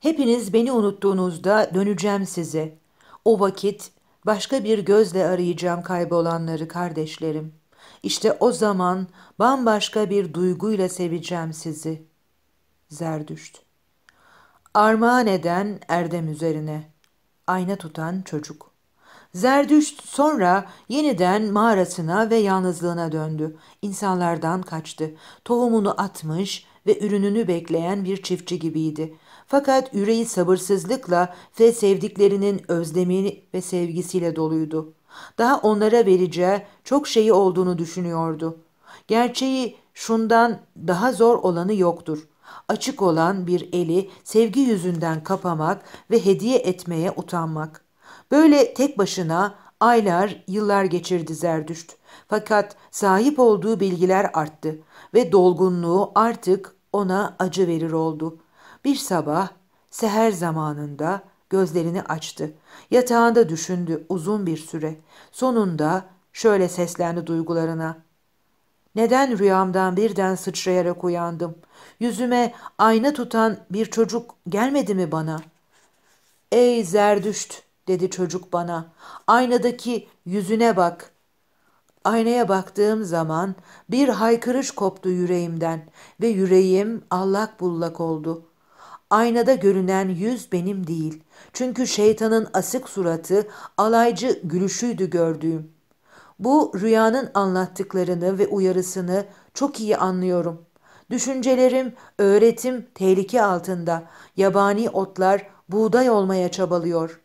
Hepiniz beni unuttuğunuzda döneceğim size. O vakit başka bir gözle arayacağım kaybolanları kardeşlerim. İşte o zaman bambaşka bir duyguyla seveceğim sizi. Zerdüşt. Armağan eden Erdem üzerine. Ayna tutan çocuk. Zerdüşt sonra yeniden mağarasına ve yalnızlığına döndü. İnsanlardan kaçtı. Tohumunu atmış ve ürününü bekleyen bir çiftçi gibiydi. Fakat yüreği sabırsızlıkla ve sevdiklerinin özlemi ve sevgisiyle doluydu. Daha onlara vereceği çok şeyi olduğunu düşünüyordu. Gerçeği şundan daha zor olanı yoktur. Açık olan bir eli sevgi yüzünden kapamak ve hediye etmeye utanmak. Böyle tek başına aylar, yıllar geçirdi Zerdüşt. Fakat sahip olduğu bilgiler arttı ve dolgunluğu artık ona acı verir oldu. Bir sabah seher zamanında gözlerini açtı. Yatağında düşündü uzun bir süre. Sonunda şöyle seslendi duygularına. Neden rüyamdan birden sıçrayarak uyandım? Yüzüme ayna tutan bir çocuk gelmedi mi bana? Ey zerdüşt dedi çocuk bana. Aynadaki yüzüne bak. Aynaya baktığım zaman bir haykırış koptu yüreğimden ve yüreğim allak bullak oldu.'' Aynada görünen yüz benim değil. Çünkü şeytanın asık suratı, alaycı gülüşüydü gördüğüm. Bu rüyanın anlattıklarını ve uyarısını çok iyi anlıyorum. Düşüncelerim, öğretim tehlike altında. Yabani otlar buğday olmaya çabalıyor.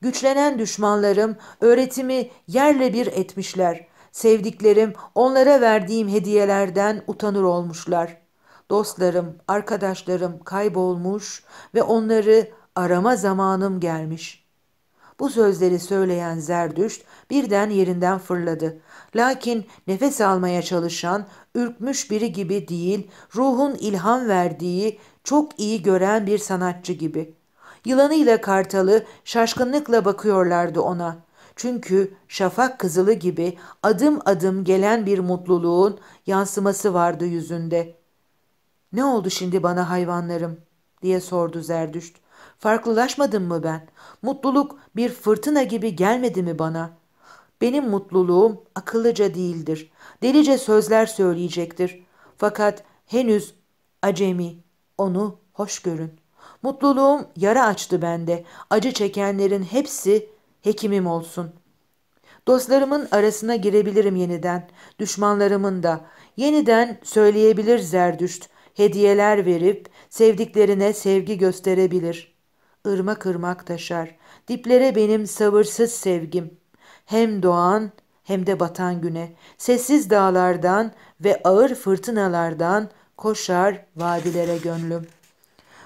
Güçlenen düşmanlarım öğretimi yerle bir etmişler. Sevdiklerim onlara verdiğim hediyelerden utanır olmuşlar.'' Dostlarım, arkadaşlarım kaybolmuş ve onları arama zamanım gelmiş. Bu sözleri söyleyen Zerdüşt birden yerinden fırladı. Lakin nefes almaya çalışan, ürkmüş biri gibi değil, ruhun ilham verdiği, çok iyi gören bir sanatçı gibi. Yılanıyla kartalı şaşkınlıkla bakıyorlardı ona. Çünkü şafak kızılı gibi adım adım gelen bir mutluluğun yansıması vardı yüzünde. Ne oldu şimdi bana hayvanlarım diye sordu Zerdüşt. Farklılaşmadım mı ben? Mutluluk bir fırtına gibi gelmedi mi bana? Benim mutluluğum akıllıca değildir. Delice sözler söyleyecektir. Fakat henüz acemi, onu hoş görün. Mutluluğum yara açtı bende. Acı çekenlerin hepsi hekimim olsun. Dostlarımın arasına girebilirim yeniden, düşmanlarımın da. Yeniden söyleyebilir Zerdüşt hediyeler verip sevdiklerine sevgi gösterebilir. Irmak ırmak taşar. Diplere benim sabırsız sevgim. Hem doğan hem de batan güne, sessiz dağlardan ve ağır fırtınalardan koşar vadilere gönlüm.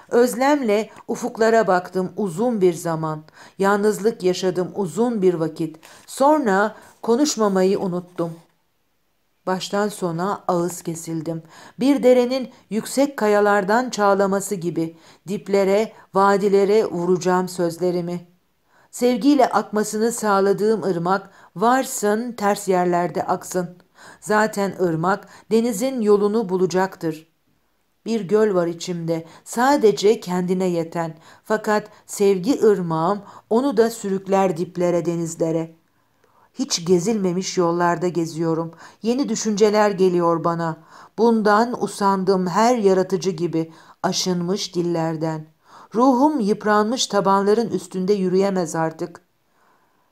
Özlemle ufuklara baktım uzun bir zaman. Yalnızlık yaşadım uzun bir vakit. Sonra konuşmamayı unuttum. Baştan sona ağız kesildim. Bir derenin yüksek kayalardan çağlaması gibi diplere, vadilere vuracağım sözlerimi. Sevgiyle akmasını sağladığım ırmak varsın ters yerlerde aksın. Zaten ırmak denizin yolunu bulacaktır. Bir göl var içimde sadece kendine yeten fakat sevgi ırmağım onu da sürükler diplere denizlere.'' Hiç gezilmemiş yollarda geziyorum. Yeni düşünceler geliyor bana. Bundan usandım her yaratıcı gibi aşınmış dillerden. Ruhum yıpranmış tabanların üstünde yürüyemez artık.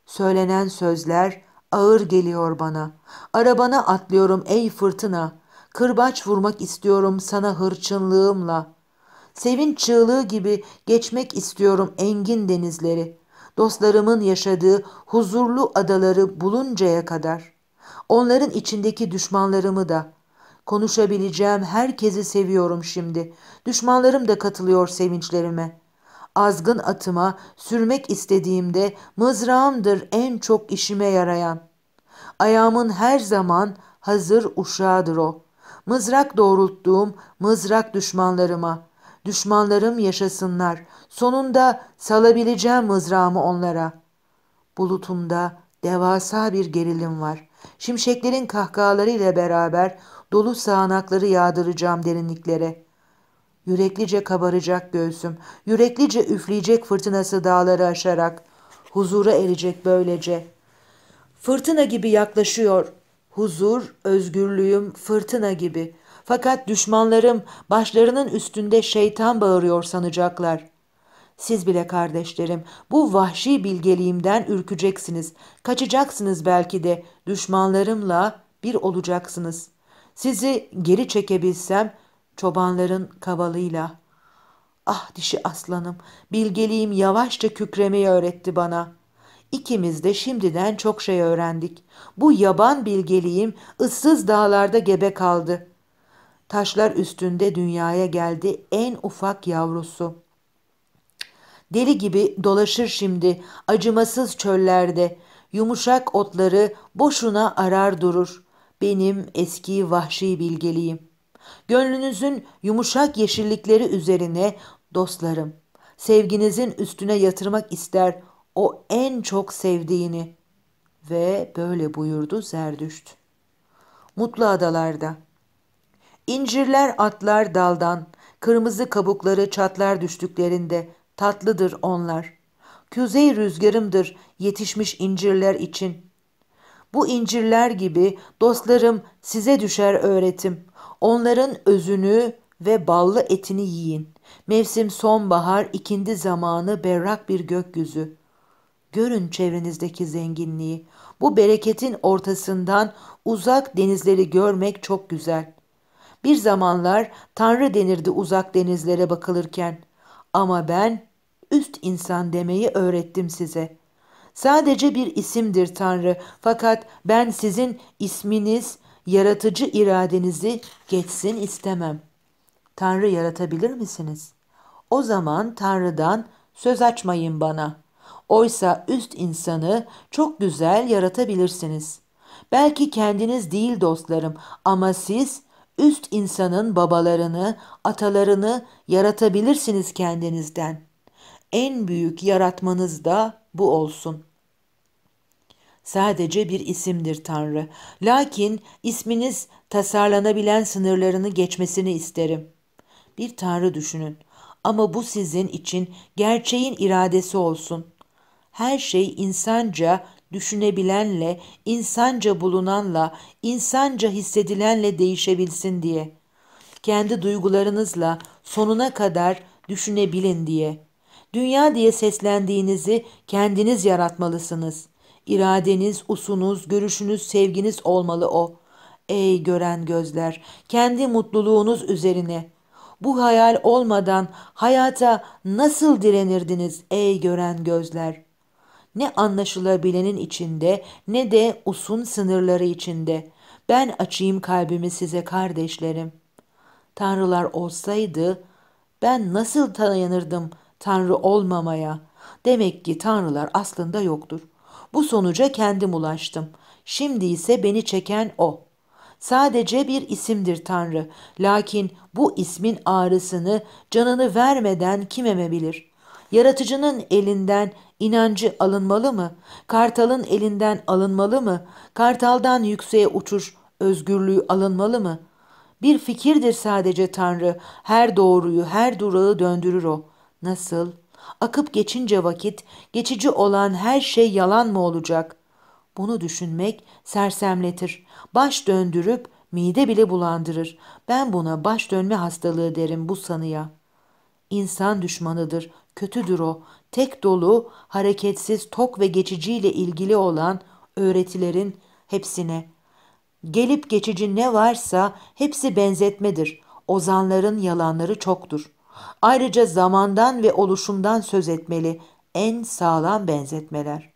Söylenen sözler ağır geliyor bana. Arabana atlıyorum ey fırtına. Kırbaç vurmak istiyorum sana hırçınlığımla. Sevin çığlığı gibi geçmek istiyorum engin denizleri dostlarımın yaşadığı huzurlu adaları buluncaya kadar, onların içindeki düşmanlarımı da, konuşabileceğim herkesi seviyorum şimdi. Düşmanlarım da katılıyor sevinçlerime. Azgın atıma sürmek istediğimde mızrağımdır en çok işime yarayan. Ayağımın her zaman hazır uşağıdır o. Mızrak doğrulttuğum mızrak düşmanlarıma. Düşmanlarım yaşasınlar, Sonunda salabileceğim mızrağımı onlara. Bulutumda devasa bir gerilim var. Şimşeklerin kahkahalarıyla beraber dolu sağanakları yağdıracağım derinliklere. Yüreklice kabaracak göğsüm, yüreklice üfleyecek fırtınası dağları aşarak. Huzura erecek böylece. Fırtına gibi yaklaşıyor. Huzur, özgürlüğüm fırtına gibi.'' Fakat düşmanlarım başlarının üstünde şeytan bağırıyor sanacaklar. Siz bile kardeşlerim bu vahşi bilgeliğimden ürkeceksiniz. Kaçacaksınız belki de düşmanlarımla bir olacaksınız. Sizi geri çekebilsem çobanların kavalıyla. Ah dişi aslanım, bilgeliğim yavaşça kükremeyi öğretti bana. İkimiz de şimdiden çok şey öğrendik. Bu yaban bilgeliğim ıssız dağlarda gebe kaldı. Taşlar üstünde dünyaya geldi en ufak yavrusu.'' Deli gibi dolaşır şimdi acımasız çöllerde. Yumuşak otları boşuna arar durur. Benim eski vahşi bilgeliğim. Gönlünüzün yumuşak yeşillikleri üzerine dostlarım. Sevginizin üstüne yatırmak ister o en çok sevdiğini. Ve böyle buyurdu Zerdüşt. Mutlu Adalarda İncirler atlar daldan, kırmızı kabukları çatlar düştüklerinde, tatlıdır onlar. Kuzey rüzgarımdır yetişmiş incirler için. Bu incirler gibi dostlarım size düşer öğretim. Onların özünü ve ballı etini yiyin. Mevsim sonbahar, ikindi zamanı, berrak bir gökyüzü. Görün çevrenizdeki zenginliği. Bu bereketin ortasından uzak denizleri görmek çok güzel. Bir zamanlar Tanrı denirdi uzak denizlere bakılırken. Ama ben üst insan demeyi öğrettim size. Sadece bir isimdir Tanrı fakat ben sizin isminiz, yaratıcı iradenizi geçsin istemem. Tanrı yaratabilir misiniz? O zaman Tanrı'dan söz açmayın bana. Oysa üst insanı çok güzel yaratabilirsiniz. Belki kendiniz değil dostlarım ama siz üst insanın babalarını, atalarını yaratabilirsiniz kendinizden.'' en büyük yaratmanız da bu olsun. Sadece bir isimdir Tanrı. Lakin isminiz tasarlanabilen sınırlarını geçmesini isterim. Bir Tanrı düşünün. Ama bu sizin için gerçeğin iradesi olsun. Her şey insanca düşünebilenle, insanca bulunanla, insanca hissedilenle değişebilsin diye. Kendi duygularınızla sonuna kadar düşünebilin diye.'' Dünya diye seslendiğinizi kendiniz yaratmalısınız. İradeniz, usunuz, görüşünüz, sevginiz olmalı o. Ey gören gözler, kendi mutluluğunuz üzerine. Bu hayal olmadan hayata nasıl direnirdiniz ey gören gözler? Ne anlaşılabilenin içinde ne de usun sınırları içinde. Ben açayım kalbimi size kardeşlerim. Tanrılar olsaydı ben nasıl dayanırdım tanrı olmamaya. Demek ki tanrılar aslında yoktur. Bu sonuca kendim ulaştım. Şimdi ise beni çeken o. Sadece bir isimdir tanrı. Lakin bu ismin ağrısını, canını vermeden kim emebilir? Yaratıcının elinden inancı alınmalı mı? Kartalın elinden alınmalı mı? Kartaldan yükseğe uçuş özgürlüğü alınmalı mı? Bir fikirdir sadece Tanrı. Her doğruyu, her durağı döndürür o. Nasıl? Akıp geçince vakit, geçici olan her şey yalan mı olacak? Bunu düşünmek sersemletir. Baş döndürüp mide bile bulandırır. Ben buna baş dönme hastalığı derim bu sanıya. İnsan düşmanıdır, kötüdür o. Tek dolu, hareketsiz, tok ve geçiciyle ilgili olan öğretilerin hepsine. Gelip geçici ne varsa hepsi benzetmedir. Ozanların yalanları çoktur.'' Ayrıca zamandan ve oluşumdan söz etmeli en sağlam benzetmeler.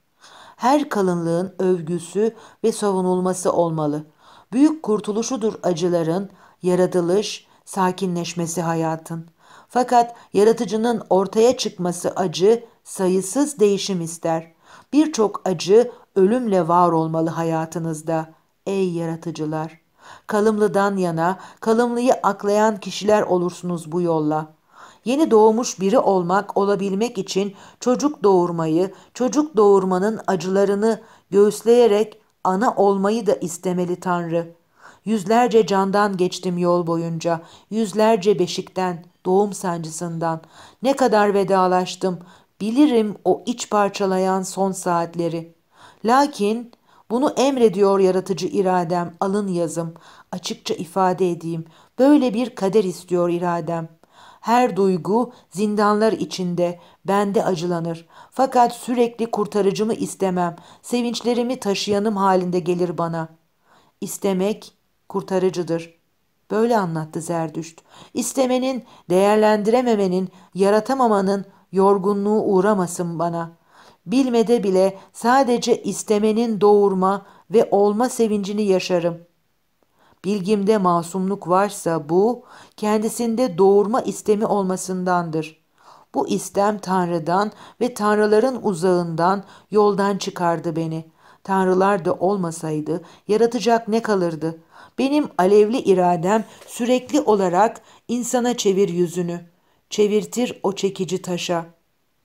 Her kalınlığın övgüsü ve savunulması olmalı. Büyük kurtuluşudur acıların, yaratılış, sakinleşmesi hayatın. Fakat yaratıcının ortaya çıkması acı, sayısız değişim ister. Birçok acı ölümle var olmalı hayatınızda. Ey yaratıcılar! Kalımlıdan yana, kalımlıyı aklayan kişiler olursunuz bu yolla.'' Yeni doğmuş biri olmak, olabilmek için çocuk doğurmayı, çocuk doğurmanın acılarını göğüsleyerek ana olmayı da istemeli Tanrı. Yüzlerce candan geçtim yol boyunca, yüzlerce beşikten, doğum sancısından. Ne kadar vedalaştım, bilirim o iç parçalayan son saatleri. Lakin bunu emrediyor yaratıcı iradem, alın yazım, açıkça ifade edeyim. Böyle bir kader istiyor iradem.'' Her duygu zindanlar içinde bende acılanır. Fakat sürekli kurtarıcımı istemem. Sevinçlerimi taşıyanım halinde gelir bana. İstemek kurtarıcıdır. Böyle anlattı Zerdüşt. İstemenin, değerlendirememenin, yaratamamanın yorgunluğu uğramasın bana. Bilmede bile sadece istemenin doğurma ve olma sevincini yaşarım.'' Bilgimde masumluk varsa bu kendisinde doğurma istemi olmasındandır. Bu istem Tanrı'dan ve Tanrıların uzağından yoldan çıkardı beni. Tanrılar da olmasaydı yaratacak ne kalırdı? Benim alevli iradem sürekli olarak insana çevir yüzünü. Çevirtir o çekici taşa.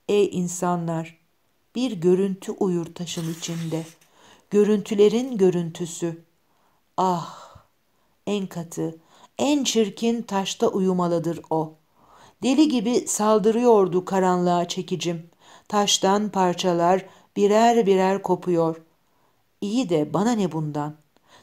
Ey insanlar! Bir görüntü uyur taşın içinde. Görüntülerin görüntüsü. Ah! en katı, en çirkin taşta uyumalıdır o. Deli gibi saldırıyordu karanlığa çekicim. Taştan parçalar birer birer kopuyor. İyi de bana ne bundan?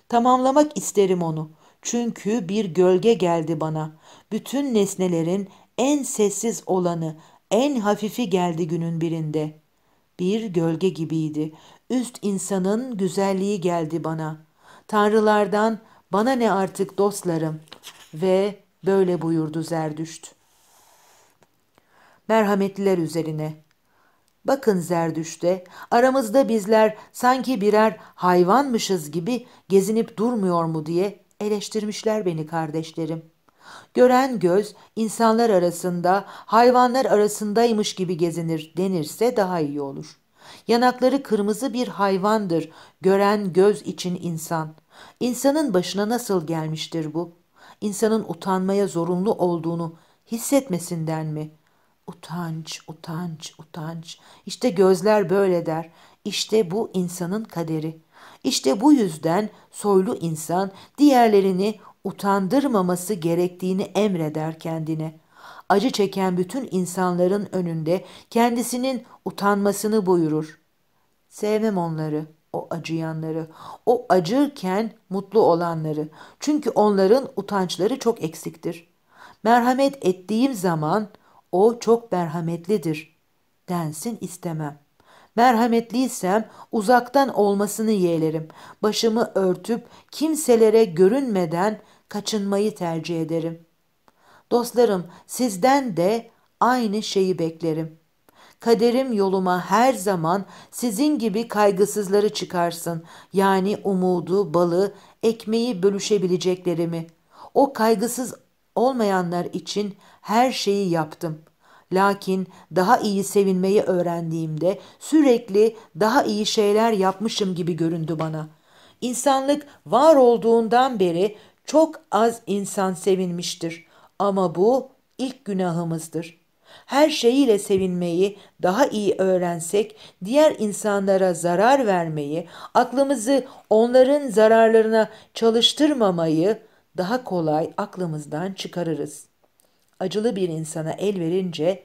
Tamamlamak isterim onu. Çünkü bir gölge geldi bana. Bütün nesnelerin en sessiz olanı, en hafifi geldi günün birinde. Bir gölge gibiydi. Üst insanın güzelliği geldi bana. Tanrılardan bana ne artık dostlarım ve böyle buyurdu Zerdüşt. Merhametliler üzerine. Bakın Zerdüşt'e aramızda bizler sanki birer hayvanmışız gibi gezinip durmuyor mu diye eleştirmişler beni kardeşlerim. Gören göz insanlar arasında hayvanlar arasındaymış gibi gezinir denirse daha iyi olur. Yanakları kırmızı bir hayvandır gören göz için insan. İnsanın başına nasıl gelmiştir bu? İnsanın utanmaya zorunlu olduğunu hissetmesinden mi? Utanç, utanç, utanç. İşte gözler böyle der. İşte bu insanın kaderi. İşte bu yüzden soylu insan diğerlerini utandırmaması gerektiğini emreder kendine. Acı çeken bütün insanların önünde kendisinin utanmasını buyurur. Sevmem onları.'' o acıyanları, o acırken mutlu olanları. Çünkü onların utançları çok eksiktir. Merhamet ettiğim zaman o çok merhametlidir densin istemem. Merhametliysem uzaktan olmasını yeğlerim. Başımı örtüp kimselere görünmeden kaçınmayı tercih ederim. Dostlarım sizden de aynı şeyi beklerim kaderim yoluma her zaman sizin gibi kaygısızları çıkarsın. Yani umudu, balı, ekmeği bölüşebileceklerimi. O kaygısız olmayanlar için her şeyi yaptım. Lakin daha iyi sevinmeyi öğrendiğimde sürekli daha iyi şeyler yapmışım gibi göründü bana. İnsanlık var olduğundan beri çok az insan sevinmiştir. Ama bu ilk günahımızdır.'' her şeyiyle sevinmeyi daha iyi öğrensek, diğer insanlara zarar vermeyi, aklımızı onların zararlarına çalıştırmamayı daha kolay aklımızdan çıkarırız. Acılı bir insana el verince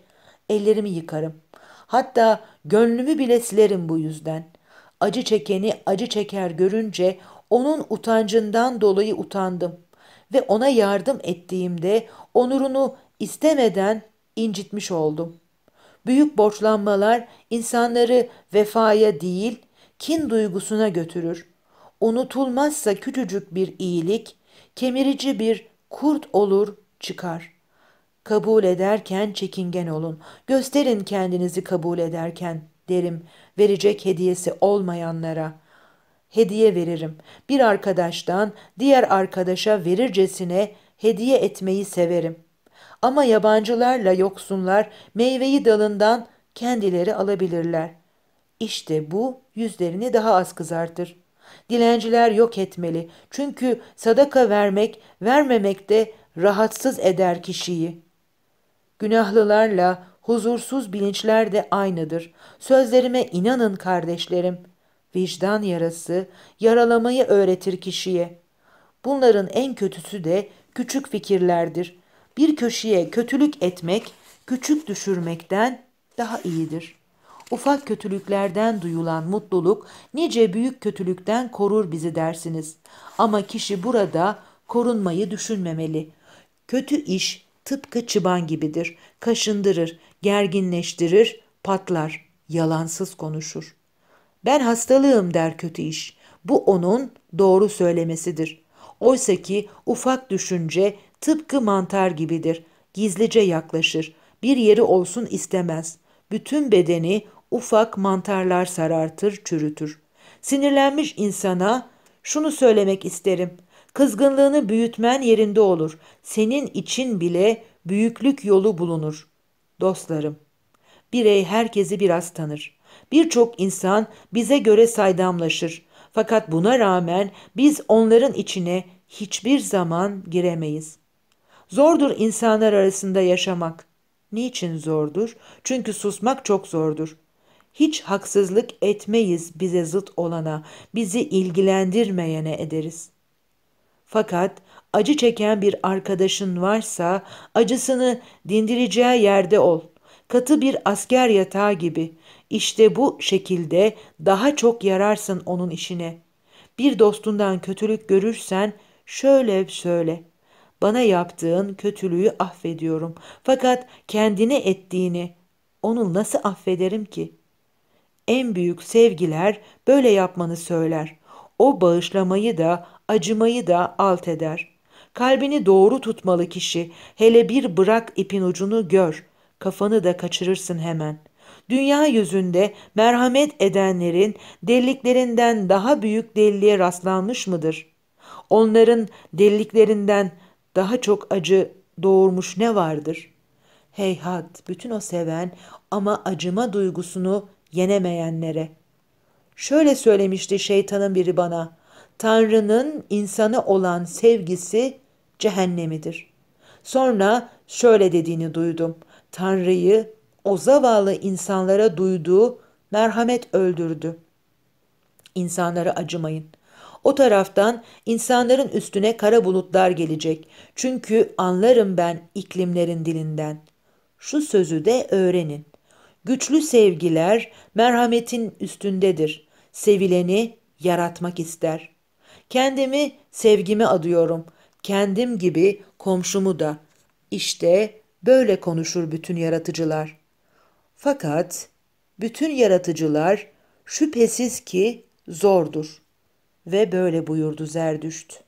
ellerimi yıkarım. Hatta gönlümü bile silerim bu yüzden. Acı çekeni acı çeker görünce onun utancından dolayı utandım ve ona yardım ettiğimde onurunu istemeden incitmiş oldum. Büyük borçlanmalar insanları vefaya değil, kin duygusuna götürür. Unutulmazsa küçücük bir iyilik, kemirici bir kurt olur çıkar. Kabul ederken çekingen olun, gösterin kendinizi kabul ederken derim verecek hediyesi olmayanlara. Hediye veririm. Bir arkadaştan diğer arkadaşa verircesine hediye etmeyi severim.'' Ama yabancılarla yoksunlar meyveyi dalından kendileri alabilirler. İşte bu yüzlerini daha az kızartır. Dilenciler yok etmeli. Çünkü sadaka vermek, vermemek de rahatsız eder kişiyi. Günahlılarla huzursuz bilinçler de aynıdır. Sözlerime inanın kardeşlerim. Vicdan yarası yaralamayı öğretir kişiye. Bunların en kötüsü de küçük fikirlerdir bir köşeye kötülük etmek, küçük düşürmekten daha iyidir. Ufak kötülüklerden duyulan mutluluk nice büyük kötülükten korur bizi dersiniz. Ama kişi burada korunmayı düşünmemeli. Kötü iş tıpkı çıban gibidir. Kaşındırır, gerginleştirir, patlar, yalansız konuşur. Ben hastalığım der kötü iş. Bu onun doğru söylemesidir. Oysa ki ufak düşünce Tıpkı mantar gibidir. Gizlice yaklaşır. Bir yeri olsun istemez. Bütün bedeni ufak mantarlar sarartır, çürütür. Sinirlenmiş insana şunu söylemek isterim. Kızgınlığını büyütmen yerinde olur. Senin için bile büyüklük yolu bulunur. Dostlarım, birey herkesi biraz tanır. Birçok insan bize göre saydamlaşır. Fakat buna rağmen biz onların içine hiçbir zaman giremeyiz. Zordur insanlar arasında yaşamak. Niçin zordur? Çünkü susmak çok zordur. Hiç haksızlık etmeyiz bize zıt olana, bizi ilgilendirmeyene ederiz. Fakat acı çeken bir arkadaşın varsa acısını dindireceği yerde ol. Katı bir asker yatağı gibi. İşte bu şekilde daha çok yararsın onun işine. Bir dostundan kötülük görürsen şöyle söyle. Bana yaptığın kötülüğü affediyorum. Fakat kendine ettiğini onu nasıl affederim ki? En büyük sevgiler böyle yapmanı söyler. O bağışlamayı da acımayı da alt eder. Kalbini doğru tutmalı kişi. Hele bir bırak ipin ucunu gör. Kafanı da kaçırırsın hemen. Dünya yüzünde merhamet edenlerin deliklerinden daha büyük deliliğe rastlanmış mıdır? Onların deliklerinden daha çok acı doğurmuş ne vardır? Heyhat bütün o seven ama acıma duygusunu yenemeyenlere. Şöyle söylemişti şeytanın biri bana. Tanrı'nın insanı olan sevgisi cehennemidir. Sonra şöyle dediğini duydum. Tanrı'yı o zavallı insanlara duyduğu merhamet öldürdü. İnsanlara acımayın. O taraftan insanların üstüne kara bulutlar gelecek. Çünkü anlarım ben iklimlerin dilinden. Şu sözü de öğrenin. Güçlü sevgiler merhametin üstündedir. Sevileni yaratmak ister. Kendimi sevgime adıyorum. Kendim gibi komşumu da. İşte böyle konuşur bütün yaratıcılar. Fakat bütün yaratıcılar şüphesiz ki zordur. Ve böyle buyurdu Zerdüşt.